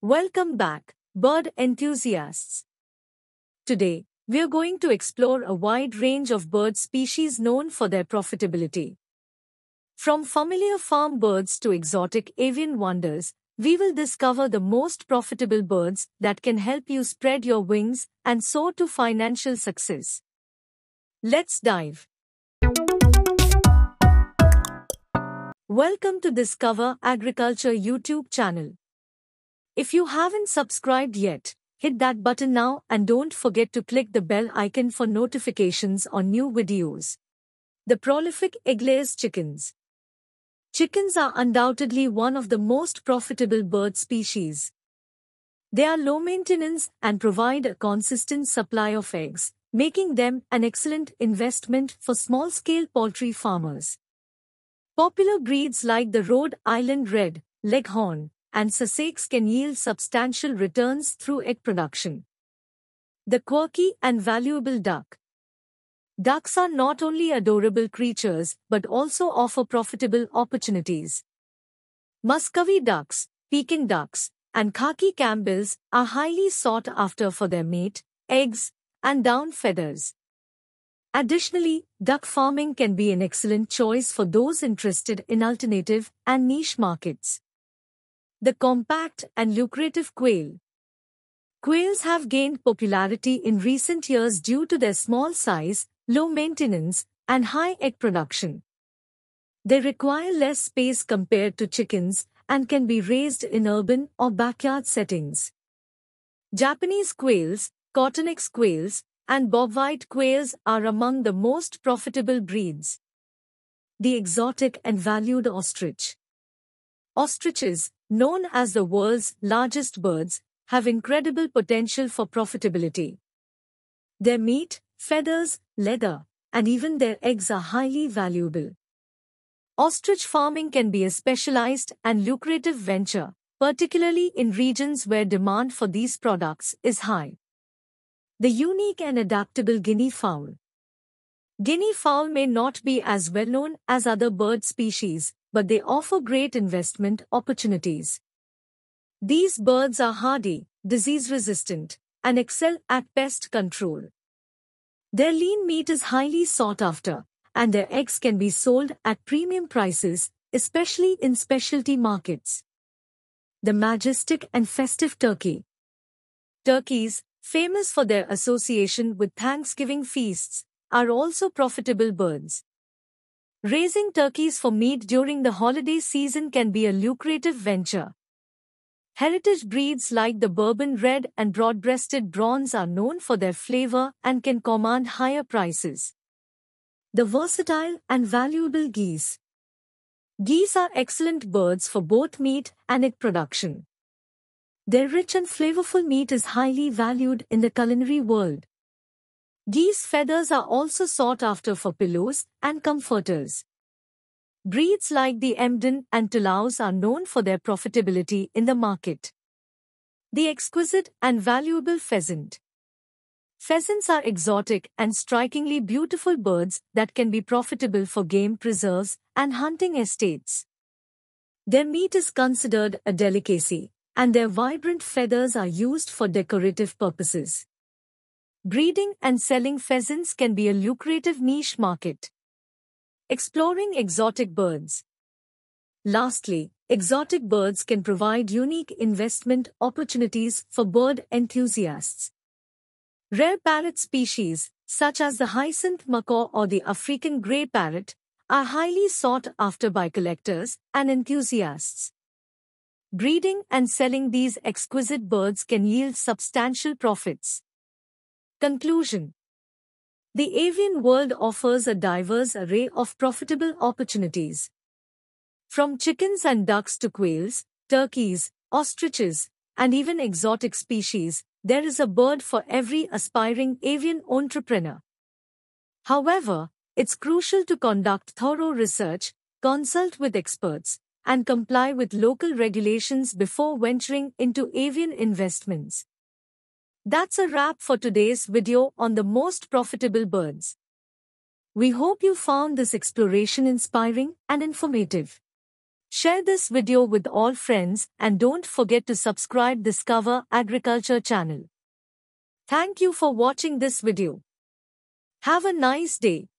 Welcome back, bird enthusiasts. Today, we're going to explore a wide range of bird species known for their profitability. From familiar farm birds to exotic avian wonders, we will discover the most profitable birds that can help you spread your wings and soar to financial success. Let's dive. Welcome to Discover Agriculture YouTube channel. If you haven't subscribed yet, hit that button now and don't forget to click the bell icon for notifications on new videos. The prolific egg laying chickens. Chickens are undoubtedly one of the most profitable bird species. They are low maintenance and provide a consistent supply of eggs, making them an excellent investment for small-scale poultry farmers. Popular breeds like the Rhode Island Red, Leghorn, and Sussex can yield substantial returns through egg production. The quirky and valuable duck. Ducks are not only adorable creatures but also offer profitable opportunities. Muscovy ducks, Peking ducks, and khaki Campbells are highly sought after for their meat, eggs, and down feathers. Additionally, duck farming can be an excellent choice for those interested in alternative and niche markets the compact and lucrative quail. Quails have gained popularity in recent years due to their small size, low maintenance, and high egg production. They require less space compared to chickens and can be raised in urban or backyard settings. Japanese quails, Cottonix quails, and bobwhite quails are among the most profitable breeds. The exotic and valued ostrich. Ostriches, known as the world's largest birds, have incredible potential for profitability. Their meat, feathers, leather, and even their eggs are highly valuable. Ostrich farming can be a specialized and lucrative venture, particularly in regions where demand for these products is high. The unique and adaptable guinea fowl. Guinea fowl may not be as well known as other bird species, but they offer great investment opportunities. These birds are hardy, disease resistant, and excel at pest control. Their lean meat is highly sought after, and their eggs can be sold at premium prices, especially in specialty markets. The majestic and festive turkey. Turkeys, famous for their association with Thanksgiving feasts, are also profitable birds. Raising turkeys for meat during the holiday season can be a lucrative venture. Heritage breeds like the Bourbon Red and Broad-breasted Bronze are known for their flavor and can command higher prices. The versatile and valuable geese. Geese are excellent birds for both meat and egg production. Their rich and flavorful meat is highly valued in the culinary world. These feathers are also sought after for pillows and comforters. Breeds like the Emden and Tulaus are known for their profitability in the market. The exquisite and valuable pheasant. Pheasants are exotic and strikingly beautiful birds that can be profitable for game preserves and hunting estates. Their meat is considered a delicacy, and their vibrant feathers are used for decorative purposes breeding and selling pheasants can be a lucrative niche market. Exploring exotic birds. Lastly, exotic birds can provide unique investment opportunities for bird enthusiasts. Rare parrot species, such as the hyacinth macaw or the African grey parrot, are highly sought after by collectors and enthusiasts. Breeding and selling these exquisite birds can yield substantial profits. Conclusion The avian world offers a diverse array of profitable opportunities. From chickens and ducks to quails, turkeys, ostriches, and even exotic species, there is a bird for every aspiring avian entrepreneur. However, it's crucial to conduct thorough research, consult with experts, and comply with local regulations before venturing into avian investments. That's a wrap for today's video on the most profitable birds. We hope you found this exploration inspiring and informative. Share this video with all friends and don't forget to subscribe Discover Agriculture channel. Thank you for watching this video. Have a nice day.